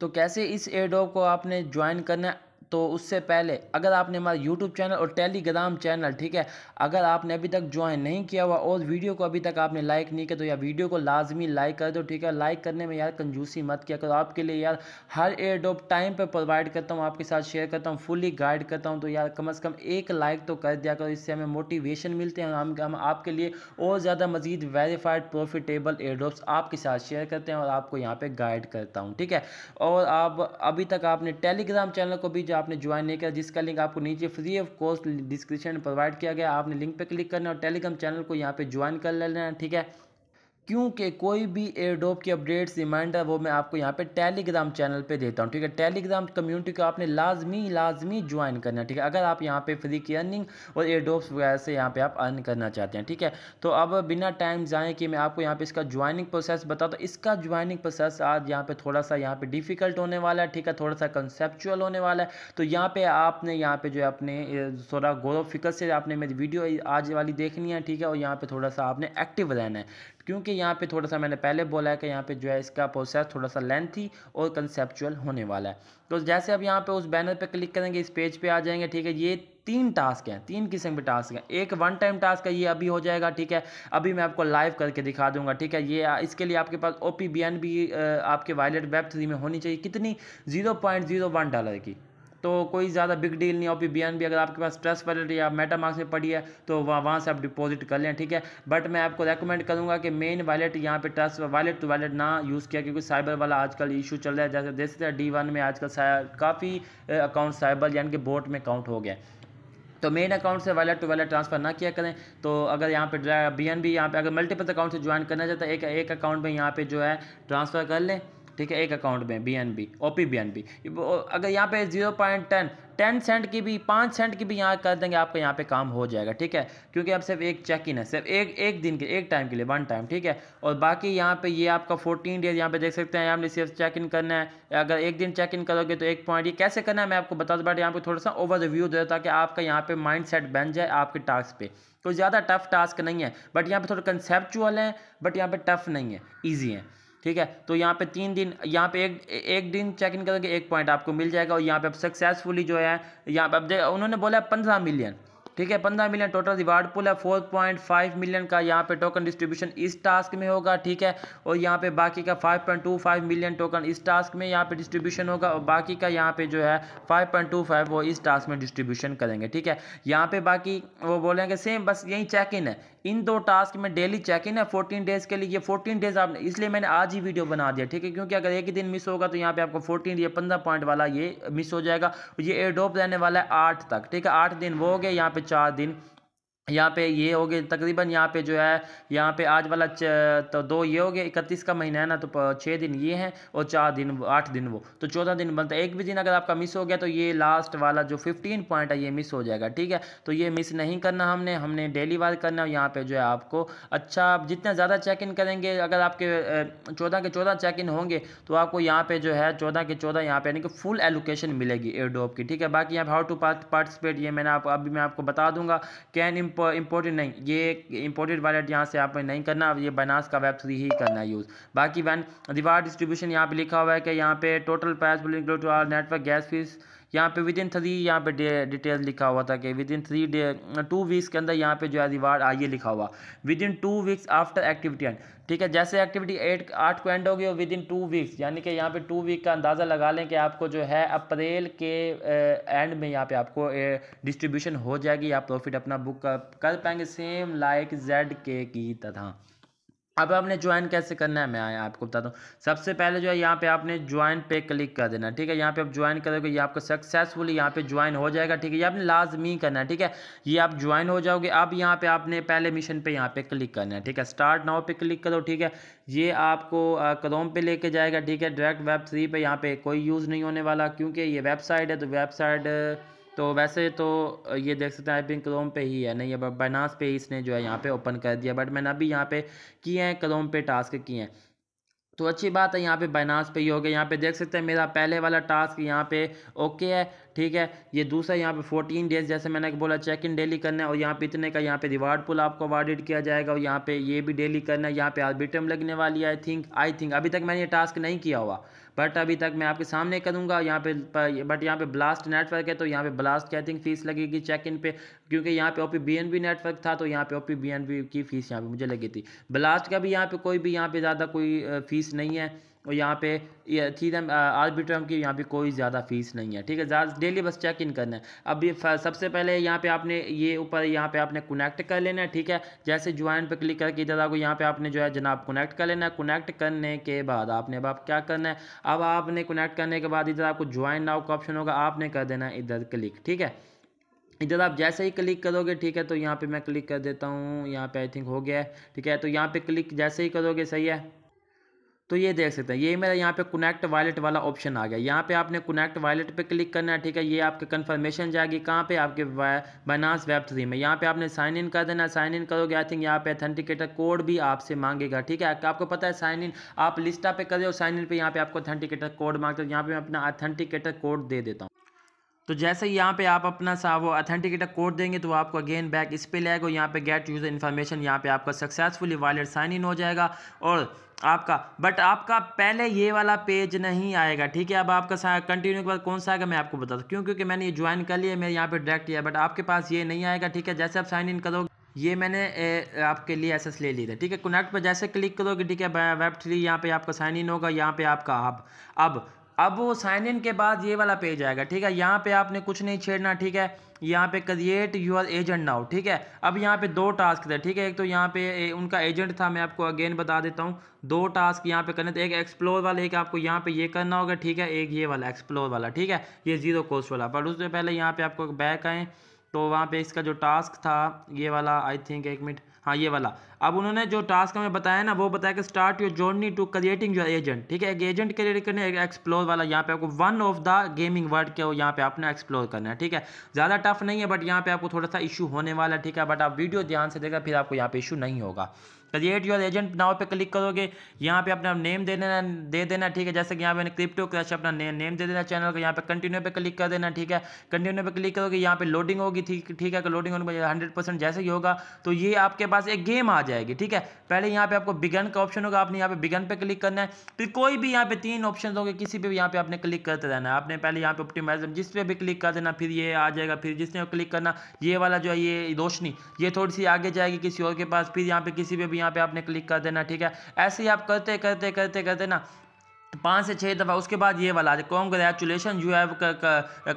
तो कैसे इस एडोब को आपने ज्वाइन करना तो उससे पहले अगर आपने हमारा यूट्यूब चैनल और टेलीग्राम चैनल ठीक है अगर आपने अभी तक ज्वाइन नहीं किया हुआ और वीडियो को अभी तक आपने लाइक नहीं किया तो या वीडियो को लाजमी लाइक कर दो ठीक है लाइक करने में यार कंजूसी मत किया करो आपके लिए यार हर एयर टाइम पर प्रोवाइड करता हूँ आपके साथ शेयर करता हूँ फुली गाइड करता हूँ तो यार कम अज़ कम एक लाइक तो कर दिया करो इससे हमें मोटिवेशन मिलते हैं हम हम आपके लिए और ज़्यादा मजीद वेरीफाइड प्रोफिटेबल एयर ड्रॉप्स आपके साथ शेयर करते हैं और आपको यहाँ पर गाइड करता हूँ ठीक है और आप अभी तक आपने टेलीग्राम चैनल को भी आपने ज्वाइन नहीं किया जिसका लिंक आपको नीचे फ्री ऑफ कॉस्ट डिस्क्रिप्शन में प्रोवाइड किया गया आपने लिंक पर क्लिक करना और टेलीग्राम चैनल को यहाँ पर ज्वाइन कर लेना ठीक है क्योंकि कोई भी एयरडॉप की अपडेट्स रिमाइंडर वो मैं आपको यहाँ पे टेलीग्राम चैनल पे देता हूँ ठीक है टेलीग्राम कम्युनिटी को आपने लाजमी लाजमी ज्वाइन करना है ठीक है अगर आप यहाँ पे फ्री की अर्निंग और एयरडॉप्स वगैरह से यहाँ पे आप अर्न करना चाहते हैं ठीक है तो अब बिना टाइम जाएँ कि मैं आपको यहाँ पर इसका ज्वाइनिंग प्रोसेस बताऊँ तो इसका ज्वाइनिंग प्रोसेस आज यहाँ पर थोड़ा सा यहाँ पर डिफिकल्ट होने वाला है ठीक है थोड़ा सा कंसेप्चुअल होने वाला है तो यहाँ पर आपने यहाँ पर जो है अपने थोड़ा गौरव फिक्र से आपने मेरी वीडियो आज वाली देखनी है ठीक है और यहाँ पर थोड़ा सा आपने एक्टिव रहना है क्योंकि यहाँ पे थोड़ा सा मैंने पहले बोला है कि यहाँ पे जो है इसका प्रोसेस थोड़ा सा लेंथी और कंसेप्चुअल होने वाला है तो जैसे अब यहाँ पे उस बैनर पे क्लिक करेंगे इस पेज पे आ जाएंगे ठीक है ये तीन टास्क हैं तीन किस्म के टास्क हैं एक वन टाइम टास्क है ये अभी हो जाएगा ठीक है अभी मैं आपको लाइव करके दिखा दूंगा ठीक है ये इसके लिए आपके पास ओ पी बी एन भी आपके वायलेट वेब थ्री में होनी चाहिए कितनी zero point zero one dollar की तो कोई ज़्यादा बिग डील नहीं होती बी एन बी अगर आपके पास ट्रस्ट वैलेट या मेटा मार्क्स में पड़ी है तो वहाँ वहाँ से आप डिपॉजिट कर लें ठीक है बट मैं आपको रेकमेंड करूँगा कि मेन वैलेट यहाँ पे ट्रस्ट वैलेट टू वैलेट ना यूज़ किया क्योंकि साइबर वाला आजकल इशू चल रहा है जैसे देख सकते हैं डी वन में आजकल काफ़ी अकाउंट साइबर यानी कि बोट में काउंट हो गया तो मेन अकाउंट से वैलेट टू वैलेट ट्रांसफर ना किया करें तो अगर यहाँ पे बी एन बी यहाँ पर अगर मल्टीपल अकाउंट से ज्वाइन करना चाहता है एक एक अकाउंट में यहाँ पे जो है ट्रांसफ़र कर लें ठीक है एक अकाउंट में B N B O P B N B अगर यहाँ पे zero point ten ten cent की भी पाँच सेंट की भी यहाँ कर देंगे आपका यहाँ पे काम हो जाएगा ठीक है क्योंकि अब सिर्फ एक चेक इन है सिर्फ एक एक दिन के एक टाइम के लिए वन टाइम ठीक है और बाकी यहाँ पे ये आपका फोर्टीन डेज यहाँ पे देख सकते हैं आपने सिर्फ चेक इन करना है अगर एक दिन चेक इन करोगे तो एक पॉइंट ये कैसे करना है मैं आपको बता दूँ बट यहाँ पर थोड़ा सा ओवर रिव्यू दे ताकि आपका यहाँ पर माइंड सेट बन जाए आपके टास्क पर कोई ज़्यादा टफ टास्क नहीं है बट यहाँ पर थोड़ा कंसेप्चुअल है बट यहाँ पर टफ नहीं है ईजी है ठीक है तो यहाँ पे तीन दिन यहाँ पे एक एक दिन चेक इन करोगे एक पॉइंट आपको मिल जाएगा और यहाँ पे अब सक्सेसफुली जो है यहाँ पे अब उन्होंने बोला पंद्रह मिलियन ठीक है पंद्रह मिलियन टोटल रिवार्ड पुल है फोर पॉइंट फाइव मिलियन का यहाँ पे टोकन डिस्ट्रीब्यूशन इस टास्क में होगा ठीक है और यहाँ पे बाकी का five point two five million token इस टास्क में यहाँ पे डिस्ट्रीब्यूशन होगा और बाकी का यहाँ पे जो है फाइव पॉइंट टू फाइव वो इस टास्क में डिस्ट्रीब्यूशन करेंगे ठीक है यहाँ पे बाकी वो बोलेंगे सेम बस यही चेक इन है इन दो टास्क में डेली चेक इन है फोर्टीन डेज के लिए फोर्टीन डेज आपने इसलिए मैंने आज ही वीडियो बना दिया ठीक है क्योंकि अगर एक ही दिन मिस होगा तो यहाँ पे आपको फोर्टीन या पंद्रह पॉइंट वाला ये मिस हो जाएगा ये एडोप रहने वाला है आठ तक ठीक है आठ दिन वो हो गए यहाँ पे चार दिन यहाँ पे ये हो गए तकरीबन यहाँ पे जो है यहाँ पे आज वाला तो दो ये हो गए इकतीस का महीना है ना तो छः दिन ये हैं और चार दिन आठ दिन वो तो चौदह दिन बनता है एक भी दिन अगर आपका मिस हो गया तो ये लास्ट वाला जो फिफ्टीन पॉइंट है ये मिस हो जाएगा ठीक है तो ये मिस नहीं करना हमने हमने डेली वार करना है यहाँ पर जो है आपको अच्छा आप जितना ज़्यादा चेक इन करेंगे अगर आपके चौदह के चौदह चेक इन होंगे तो आपको यहाँ पर जो है चौदह के चौदह यहाँ पर यानी कि फुल एलोकेशन मिलेगी एयरडोप की ठीक है बाकी यहाँ हाउ टू पार्टिसिपेट ये मैंने आप अभी मैं आपको बता दूंगा कैन इम्प इंपोर्टेड नहीं ये इंपोर्टेड वॉलेट यहाँ से आपने नहीं करना ये बनास का वेब थ्री ही करना यूज़ बाकी वन रिवार्ड डिस्ट्रीब्यूशन यहाँ पे लिखा हुआ है कि यहाँ पे total price include to our network gas fee यहाँ पे विद इन थ्री यहाँ पे डिटेल लिखा हुआ था कि within three day to weeks के अंदर यहाँ पे जो है रिवार्ड आइए लिखा हुआ within two weeks after activity and ठीक है जैसे एक्टिविटी एट आठ को एंड होगी और विद इन टू वीक्स यानी कि यहाँ पे टू वीक का अंदाज़ा लगा लें कि आपको जो है अप्रैल के एंड में यहाँ पे आपको डिस्ट्रीब्यूशन हो जाएगी आप प्रॉफिट अपना बुक कर पाएंगे सेम लाइक जेड के की तरह अब आपने ज्वाइन कैसे करना है मैं आया आपको बताता हूँ सबसे पहले जो है यहाँ पे आपने ज्वाइन पे क्लिक कर देना ठीक है यहाँ पे आप ज्वाइन करोगे ये आपको सक्सेसफुली यहाँ पे ज्वाइन हो जाएगा ठीक है ये आपने लाजमी करना है ठीक है ये आप ज्वाइन हो जाओगे अब यहाँ पे आपने पहले मिशन पे यहाँ पे क्लिक करना है ठीक है स्टार्ट नाव पे क्लिक करो ठीक है ये आपको कदम पे लेके जाएगा ठीक है डायरेक्ट वेब थ्री पे यहाँ पे कोई यूज़ नहीं होने वाला क्योंकि ये वेबसाइट है तो वेबसाइट तो वैसे तो ये देख सकते हैं आई पिंक क्रोम पे ही है नहीं अब बनास पे ही इसने जो है यहाँ पे ओपन कर दिया बट मैंने अभी यहाँ पे किए हैं क्रोम पे टास्क किए हैं तो अच्छी बात है यहाँ पे बैनास पे ही हो गया यहाँ पे देख सकते हैं मेरा पहले वाला टास्क यहाँ पे ओके है ठीक है ये दूसरा यहाँ पे फोर्टीन डेज जैसे मैंने बोला चेक इन डेली करना है और यहाँ पे इतने का यहाँ पे रिवार्ड पुल आपको अवार्डेड किया जाएगा और यहाँ पे ये भी डेली करना है यहाँ पे आर्बिटम लगने वाली है आई थिंक आई थिंक अभी तक मैंने ये टास्क नहीं किया हुआ बट अभी तक मैं आपके सामने करूँगा यहाँ पे बट यहाँ पे ब्लास्ट नेटवर्क है तो यहाँ पे ब्लास्ट थिंक फीस लगेगी चेक इन पे क्योंकि यहाँ पे ओ पी नेटवर्क था तो यहाँ पे ओ पी की फ़ीस यहाँ पे मुझे लगी थी ब्लास्ट का भी यहाँ पे कोई भी यहाँ पे ज़्यादा कोई फ़ीस नहीं है और यहाँ पे थी आर्बिट्रम की यहाँ पे कोई ज़्यादा फीस नहीं है ठीक है ज़्यादा डेली बस चेक इन करना है अभी सबसे पहले यहाँ पे आपने ये ऊपर यहाँ पे आपने कनेक्ट कर लेना है ठीक है जैसे ज्वाइन पे क्लिक करके इधर आपको यहाँ पे आपने जो है जनाब कनेक्ट कर लेना है कनेक्ट करने के बाद आपने अब आप क्या करना है अब आपने कनेक्ट करने के बाद इधर आपको ज्वाइन नाव का ऑप्शन होगा आपने कर देना है इधर क्लिक ठीक है इधर आप जैसे ही क्लिक करोगे ठीक है तो यहाँ पर मैं क्लिक कर देता हूँ यहाँ पर आई थिंक हो गया है ठीक है तो यहाँ पर क्लिक जैसे ही करोगे सही है तो ये देख सकते हैं ये मेरा यहाँ पे कनेक्ट वॉलेट वाला ऑप्शन आ गया यहाँ पे आपने कनेक्ट वॉलेट पे क्लिक करना है ठीक है ये आपके कंफर्मेशन जाएगी कहाँ पे आपके बनास वेब थ्री में यहाँ पे आपने साइन इन कर देना साइन इन करोगे आई थिंक यहाँ पे अथेंटिकेटर कोड भी आपसे मांगेगा ठीक है आपको पता है साइन इन आप लिस्टा पे करो हो साइन इन पर यहाँ पे आपको अथेंटिकेटर कोड मांगते हो यहाँ पे मैं अपना अथेंटिकेटर कोड दे देता हूँ तो जैसे ही यहाँ पे आप अपना सा वो अथेंटिकेटर कोड देंगे तो आपको अगेन बैक इस पर लेगा यहाँ पे गेट यूज़र इन्फॉर्मेशन यहाँ पे आपका सक्सेसफुली वॉलेट साइन इन हो जाएगा और आपका बट आपका पहले ये वाला पेज नहीं आएगा ठीक है अब आपका कंटिन्यू के बाद कौन सा आएगा मैं आपको बता दूँ क्यों क्योंकि मैंने ये ज्वाइन कर लिया मेरे यहाँ पर डायरेक्ट किया बट आपके पास ये नहीं आएगा ठीक है जैसे आप साइन इन करोगे ये मैंने ए, आपके लिए एसएस ले ली था ठीक है कनेक्ट पर जैसे क्लिक करोगे ठीक है वेब थ्री यहाँ पे आपका साइन इन होगा यहाँ पे आपका हब अब अब वो साइन इन के बाद ये वाला पेज आएगा ठीक है यहाँ पे आपने कुछ नहीं छेड़ना ठीक है यहाँ पे क्रिएट यूर एजेंट नाउ ठीक है अब यहाँ पे दो टास्क थे ठीक है एक तो यहाँ पे ए, उनका एजेंट था मैं आपको अगेन बता देता हूँ दो टास्क यहाँ पे करने थे एक एक्सप्लोर वाला एक आपको यहाँ पे ये करना होगा ठीक है एक ये वाला एक्सप्लोर वाला ठीक है ये जीरो कोस्ट वाला पर उससे पहले यहाँ पे आपको बैक आएँ तो वहाँ पे इसका जो टास्क था ये वाला आई थिंक एक मिनट हाँ ये वाला अब उन्होंने जो टास्क हमें बताया ना वो बताया कि start your journey to creating your agent ठीक है एक एजेंट क्रिएट करने एक एक्सप्लोर वाला यहाँ पे आपको one of the gaming world के यहाँ पे आपने एक्सप्लोर करना है ठीक है ज़्यादा टफ नहीं है बट यहाँ पे आपको थोड़ा सा इशू होने वाला है ठीक है बट आप वीडियो ध्यान से देखा फिर आपको यहाँ पे इशू नहीं होगा क्रिएट योर एजेंट नाव पे क्लिक करोगे यहाँ पे अपना नेम दे देना दे देना ठीक है जैसे कि यहाँ पे क्रिप्टो क्रश अपना ने, नेम दे देना चैनल का यहाँ पे कंटिन्यू पे क्लिक कर देना ठीक है कंटिन्यू पे क्लिक करोगे यहाँ पे लोडिंग होगी ठीक ठीक है लोडिंग होने हंड्रेड परसेंट जैसे ही होगा तो ये आपके पास एक गेम आ जाएगी ठीक है पहले यहाँ पे आपको बिगन का ऑप्शन होगा आपने यहाँ पे बिगन पे क्लिक करना है फिर तो कोई भी यहाँ पे तीन ऑप्शन होंगे किसी पे भी यहाँ पे आपने क्लिक करते रहना है आपने पहले यहाँ पे ऑप्टिमाइजम जिस पे भी क्लिक कर देना फिर ये आ जाएगा फिर जिसने क्लिक करना ये वाला जो है ये रोशनी ये थोड़ी सी आगे जाएगी किसी और के पास फिर यहाँ पे किसी पे भी यहाँ पे आपने क्लिक कर देना ठीक है ऐसे ही आप करते करते करते करते ना पाँच से छः दफ़ा उसके बाद ये वाला congratulation you have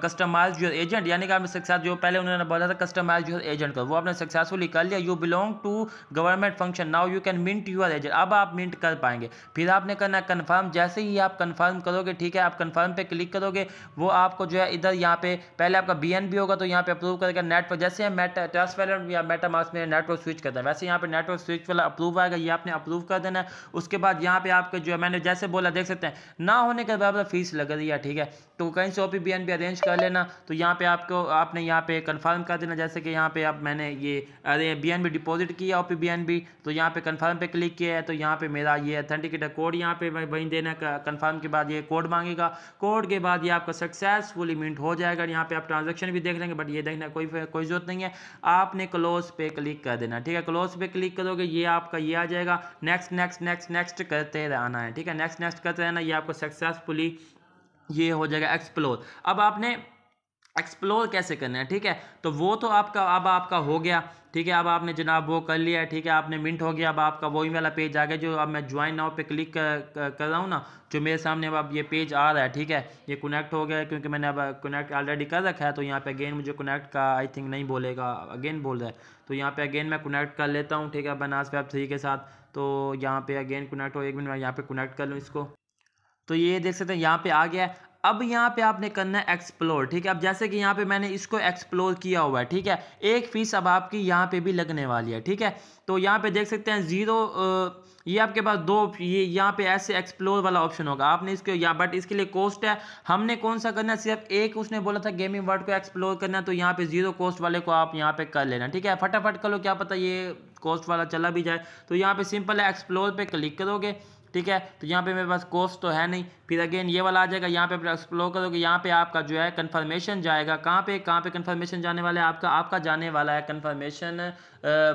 customize your agent यानी कि आपने सक्सेस जो पहले उन्होंने बोला था कस्टमाइज योर एजेंट का वो आपने सक्सेसफुली कर लिया you belong to government function now you can mint your agent अब आप मिंट कर पाएंगे फिर आपने करना कन्फर्म जैसे ही आप कन्फर्म करोगे ठीक है आप कन्फर्म पर क्लिक करोगे वो आपको जो है इधर यहाँ पे पहले आपका बी एन होगा तो यहाँ पे अप्रूव करेगा नेटवर्क जैसे मेटा ट्रस्ट वाले या मेटा मार्क्स में नेटवर्क स्विच करता है वैसे यहाँ पर नेटवर्क स्विच वाला अप्रूव आएगा ये आपने अप्रूव कर देना है उसके बाद यहाँ पर आपके जो है मैंने जैसे बोला देख सकते सकते हैं ना होने के बाद फीस लग रही है ठीक है तो कहीं से O P B N B arrange कर लेना तो यहाँ पे आपको आपने यहाँ पे कंफर्म कर देना जैसे कि यहाँ पे आप मैंने ये अरे बी एन बी डिपॉजिट किया O P B N B तो यहाँ पे कन्फर्म पे क्लिक किया है तो यहाँ पे मेरा ये अथेंटिकेटर कोड यहाँ पे वहीं देना कन्फर्म के बाद ये कोड मांगेगा कोड के बाद ये आपका सक्सेसफुली मिनट हो जाएगा यहाँ पे आप ट्रांजेक्शन भी देख लेंगे बट ये देखना कोई कोई जरूरत नहीं है आपने क्लोज पे क्लिक कर देना ठीक है क्लोज पे क्लिक करोगे ये आपका ये आ जाएगा नेक्स्ट नेक्स्ट नेक्स्ट नेक्स्ट करते रहना है ठीक है नेक्स्ट नेक्स्ट करते है ना ये आपको सक्सेसफुली ये हो जाएगा एक्सप्लोर अब आपने एक्सप्लोर कैसे करना है ठीक है तो वो तो आपका अब आपका हो गया ठीक है अब आपने जनाब वो कर लिया है ठीक है आपने मिंट हो गया अब आपका वही वाला पेज आ गया जो अब मैं ज्वाइन नाउ पे क्लिक कर, कर, कर रहा हूँ ना जो मेरे सामने अब ये पेज आ रहा है ठीक है ये कनेक्ट हो गया क्योंकि मैंने अब कनेक्ट ऑलरेडी कर रखा है तो यहाँ पे अगेन मुझे कनेक्ट का आई थिंक नहीं बोलेगा अगेन बोल रहा है तो यहाँ पे अगेन मैं कनेक्ट कर लेता हूँ ठीक है बनास वेब थ्री के साथ तो यहाँ पे अगेन कनेक्ट हो एक मिनट मैं यहाँ पे कनेक्ट कर लूँ इसको तो ये देख सकते हैं यहाँ पे आ गया है अब यहाँ पे आपने करना है एक्सप्लोर ठीक है अब जैसे कि यहाँ पे मैंने इसको एक्सप्लोर किया हुआ है ठीक है एक फीस अब आपकी यहाँ पे भी लगने वाली है ठीक है तो यहाँ पे देख सकते हैं ज़ीरो ये आपके पास दो ये यहाँ पे ऐसे एक्सप्लोर वाला ऑप्शन होगा आपने इसको या बट इसके लिए कॉस्ट है हमने कौन सा करना है सिर्फ एक उसने बोला था गेमिंग वर्ड को एक्सप्लोर करना है तो यहाँ पे ज़ीरो कॉस्ट वाले को आप यहाँ पे कर लेना ठीक है फटाफट कर लो क्या पता ये कॉस्ट वाला चला भी जाए तो यहाँ पे सिंपल है एक्सप्लोर पे क्लिक करोगे ठीक है तो यहाँ पे मेरे पास कोर्स तो है नहीं फिर अगेन ये वाला आ जाएगा यहाँ पे आप एक्सप्लोर करोगे यहाँ पे आपका जो है कन्फर्मेशन जाएगा कहाँ पे कहाँ पे कन्फर्मेशन जाने वाला है आपका आपका जाने वाला है कन्फर्मेशन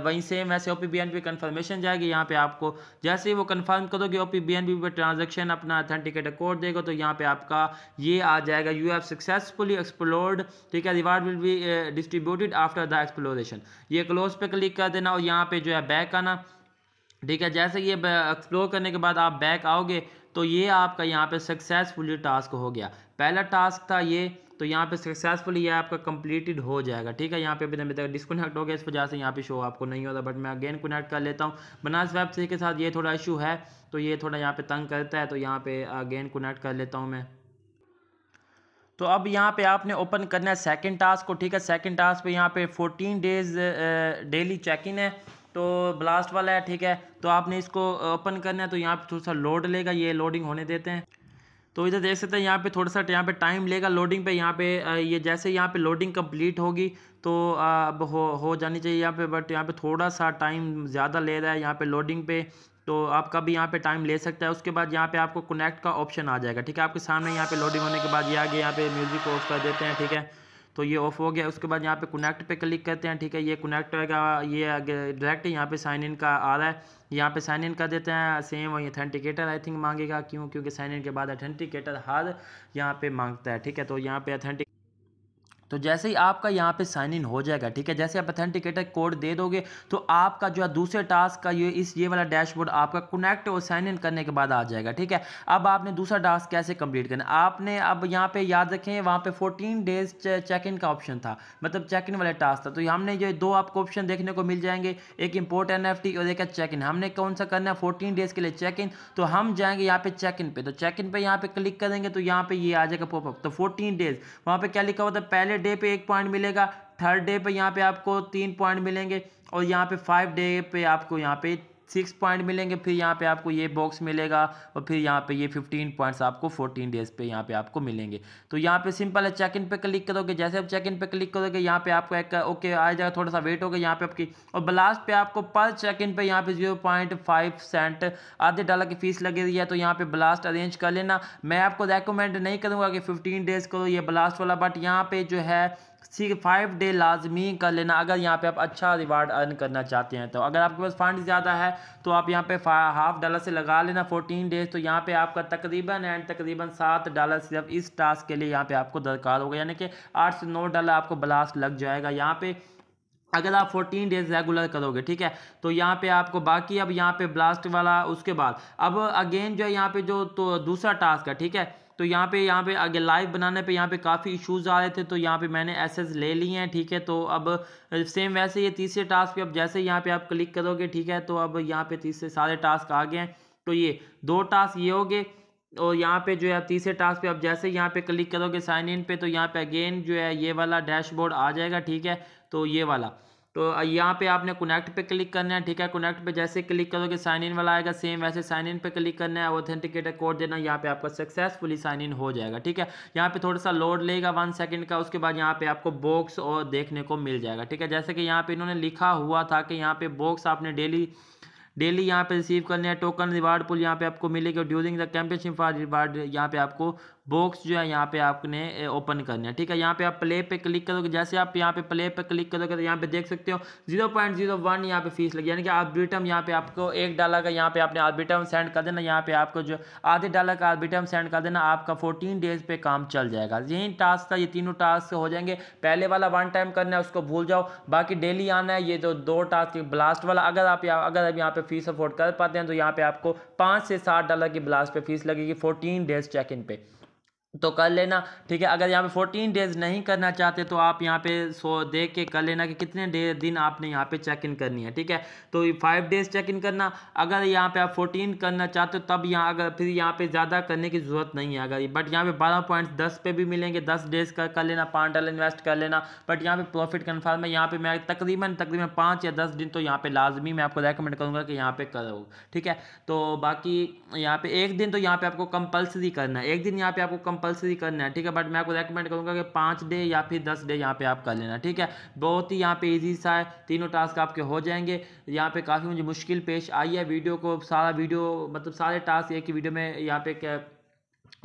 वहीं सेम वैसे O P B N P confirmation जाएगी यहाँ पे आपको जैसे ही वो कन्फर्म करोगे O P B N P पर ट्रांजेक्शन अपना अथेंटिकेट कोड देगा तो यहाँ पे आपका ये आ जाएगा यू हैव सक्सेसफुली एक्सप्लोर्ड ठीक है reward will be distributed after the exploration ये क्लोज पे क्लिक कर देना और यहाँ पे जो है बैक आना ठीक है जैसे ये एक्सप्लोर करने के बाद आप बैक आओगे तो ये आपका यहाँ पे सक्सेसफुली टास्क हो गया पहला टास्क था ये तो यहाँ पे सक्सेसफुली ये आपका कंप्लीटेड हो जाएगा ठीक है यहाँ पे अभी तक डिस्कनेक्ट हो गया इस वजह से यहाँ पे शो आपको नहीं होता बट मैं अगेन कनेक्ट कर लेता हूँ बनास वेब सी के साथ ये थोड़ा इशू है तो ये थोड़ा यहाँ पे तंग करता है तो यहाँ पे अगेन कनेक्ट कर लेता हूँ मैं तो अब यहाँ पे आपने ओपन करना है सेकंड टास्क को ठीक है सेकंड टास्क पे यहाँ पे 14 डेज डेली चेक इन है तो ब्लास्ट वाला है ठीक है तो आपने इसको ओपन करना है तो यहाँ पर थोड़ा सा लोड लेगा ये लोडिंग होने देते हैं तो इधर देख सकते हैं यहाँ पे थोड़ा सा यहाँ पे टाइम लेगा लोडिंग पे यहाँ पे ये जैसे यहाँ पे लोडिंग कंप्लीट होगी तो अब हो हो जानी चाहिए यहाँ पे बट यहाँ पे थोड़ा सा टाइम ज़्यादा ले रहा है यहाँ पे लोडिंग पे तो आपका भी यहाँ पे टाइम ले सकता है उसके बाद यहाँ पे आपको कनेक्ट का ऑप्शन आ जाएगा ठीक है आपके सामने यहाँ पे लोडिंग होने के बाद ये आगे यहाँ पे म्यूज़िक ऑफ कर देते हैं ठीक है तो ये ऑफ हो गया उसके बाद यहाँ पे कनेक्ट पे क्लिक करते हैं ठीक है ये कनेक्ट होगा ये डायरेक्ट यहाँ पे साइन इन का आ रहा है यहाँ पे साइन इन कर देते हैं सेम वही अथेंटिकेटर आई थिंक मांगेगा क्यों क्योंकि साइन इन के बाद अथेंटिकेटर हर यहाँ पे मांगता है ठीक है तो यहाँ पे अथेंटिक तो जैसे ही आपका यहाँ पे साइन इन हो जाएगा ठीक है जैसे आप अथेंटिकेटर कोड दे दोगे तो आपका जो है दूसरे टास्क का ये इस ये वाला डैशबोर्ड आपका कनेक्ट और साइन इन करने के बाद आ जाएगा ठीक है अब आपने दूसरा टास्क कैसे कंप्लीट करना आपने अब यहाँ पे याद रखें वहाँ पे 14 डेज चेक इन का ऑप्शन था मतलब चेक इन वाला टास्क था तो हमने ये दो आपको ऑप्शन देखने को मिल जाएंगे एक इम्पोर्ट एन और एक चेक इन हमने कौन सा करना है फोर्टीन डेज के लिए चेक इन तो हम जाएंगे यहाँ पे चेक इन पे तो चेक इन पे यहाँ पे क्लिक करेंगे तो यहाँ पे ये आ जाएगा पॉपअप तो फोर्टीन डेज वहाँ पे क्या लिखा हुआ था पहले वाले डे पे एक पॉइंट मिलेगा थर्ड डे पे यहाँ पे आपको तीन पॉइंट मिलेंगे और यहाँ पे फाइव डे पे आपको यहाँ पे सिक्स पॉइंट मिलेंगे फिर यहाँ पे आपको ये बॉक्स मिलेगा और फिर यहाँ पे ये फिफ्टीन पॉइंट्स आपको फोर्टीन डेज पे यहाँ पे आपको मिलेंगे तो यहाँ पे सिंपल है चेक इन पे क्लिक करोगे जैसे आप चेक इन पे क्लिक करोगे यहाँ पे आपको एक ओके आ जाएगा थोड़ा सा वेट होगा यहाँ पे आपकी और ब्लास्ट पे आपको पर चेक इन पे यहाँ पे जीरो पॉइंट फाइव सेंट आधे डॉलर की फीस लगी रही है तो यहाँ पे ब्लास्ट अरेंज कर लेना मैं आपको रेकमेंड नहीं करूँगा कि फिफ्टीन डेज करो ये ब्लास्ट वाला बट यहाँ पे जो है सी फाइव डे लाजमी कर लेना अगर यहाँ पे आप अच्छा रिवार्ड अर्न करना चाहते हैं तो अगर आपके पास फंड ज़्यादा है तो आप यहाँ पे हाफ डॉलर से लगा लेना फोर्टीन डेज तो यहाँ पे आपका तकरीबन एंड तकरीबन सात डॉलर सिर्फ इस टास्क के लिए यहाँ पे आपको दरकार होगा यानी कि आठ से नौ डॉलर आपको ब्लास्ट लग जाएगा यहाँ पे अगर आप 14 डेज रेगुलर करोगे ठीक है तो यहाँ पे आपको बाकी अब यहाँ पे ब्लास्ट वाला उसके बाद अब अगेन जो है यहाँ पे जो तो दूसरा टास्क है ठीक है तो यहाँ पे यहाँ पे आगे लाइव बनाने पे यहाँ पे काफ़ी इश्यूज़ आ रहे थे तो यहाँ पे मैंने एसेस ले लिए हैं ठीक है तो अब सेम वैसे ये तीसरे टास्क पे अब जैसे यहाँ पे आप क्लिक करोगे ठीक है तो अब यहाँ पे तीसरे सारे टास्क आ गए हैं तो ये दो टास्क ये हो गए और यहाँ पे जो है तीसरे टास्क पे अब जैसे यहाँ पे क्लिक करोगे साइन इन पे तो यहाँ पे अगेन जो है ये वाला डैशबोर्ड आ जाएगा ठीक है तो ये वाला तो यहाँ पे आपने कनेक्ट पे क्लिक करना है ठीक है कनेक्ट पे जैसे क्लिक करोगे साइन इन वाला आएगा सेम वैसे साइन इन पे क्लिक करना है ऑथेंटिकेटर कोड देना यहाँ पे आपका सक्सेसफुली साइन इन हो जाएगा ठीक है यहाँ पे थोड़ा सा लोड लेगा वन सेकंड का उसके बाद यहाँ पे आपको बॉक्स और देखने को मिल जाएगा ठीक है जैसे कि यहाँ पर इन्होंने लिखा हुआ था कि यहाँ पे बॉक्स आपने डेली डेली यहाँ पे रिसीव करने हैं टोकन रिवार्ड पुल यहाँ पे आपको मिलेगा during the championship for reward यहाँ पे आपको बॉक्स जो है यहाँ पे आपने ओपन करना है ठीक है यहाँ पे आप प्ले पे क्लिक करोगे जैसे आप यहाँ पे प्ले पे क्लिक करोगे तो यहाँ पे देख सकते हो जीरो पॉइंट जीरो वन यहाँ पे फीस लगी यानी कि आर्बिटम यहाँ पे आपको एक डॉलर का यहाँ पे आपने आर्बिटम सेंड कर देना यहाँ पे आपको जो आधे डॉलर का आर्बिटम सेंड कर देना आपका फोर्टीन डेज पे काम चल जाएगा यही टास्क था ये तीनों टास्क हो जाएंगे पहले वाला वन टाइम करना है उसको भूल जाओ बाकी डेली आना है ये जो दो टास्क ब्लास्ट वाला अगर आप अगर आप यहाँ पे फीस अफोर्ड कर पाते हैं तो यहाँ पे आपको पाँच से सात डॉलर की ब्लास्ट पे फीस लगेगी फोर्टीन डेज चेक इन पे तो कर लेना ठीक है अगर यहाँ पे फोर्टीन डेज़ नहीं करना चाहते तो आप यहाँ पे सो देख के कर लेना कि कितने डे दिन आपने यहाँ पे चेक इन करनी है ठीक है तो फाइव डेज़ चेक इन करना अगर यहाँ पे आप फोर्टीन करना चाहते हो तब यहाँ अगर फिर यहाँ पे ज़्यादा करने की ज़रूरत नहीं है अगर बट यहाँ पे बारह पॉइंट दस पे भी मिलेंगे दस डेज़ का कर लेना पाँच डॉलर इन्वेस्ट कर लेना बट यहाँ पर प्रॉफिट कन्फर्म है यहाँ पर मैं तकरीबन तकरीबन पाँच या दस दिन तो यहाँ पर लाजमी मैं आपको रेकमेंड करूँगा कि यहाँ पर करो ठीक है तो बाकी यहाँ पर एक दिन तो यहाँ पर आपको कंपल्सरी करना है एक दिन यहाँ पर आपको कंपल कंपलसरी करना है ठीक है बट मैं आपको रेकमेंड करूँगा कि पाँच डे या फिर दस डे यहाँ पे आप कर लेना ठीक है बहुत ही यहाँ पे इजी सा है तीनों टास्क आपके हो जाएंगे यहाँ पे काफ़ी मुझे मुश्किल पेश आई है वीडियो को सारा वीडियो मतलब सारे टास्क एक ही वीडियो में यहाँ पे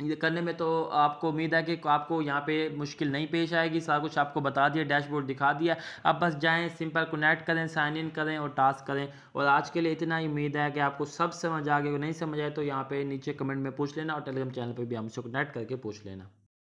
ये करने में तो आपको उम्मीद है कि आपको यहाँ पे मुश्किल नहीं पेश आएगी सारा कुछ आपको बता दिया डैशबोर्ड दिखा दिया अब बस जाएं सिंपल कनेक्ट करें साइन इन करें और टास्क करें और आज के लिए इतना ही उम्मीद है कि आपको सब समझ आ गया नहीं समझ आए तो यहाँ पे नीचे कमेंट में पूछ लेना और टेलीग्राम चैनल पर भी हमसे कनेक्ट करके पूछ लेना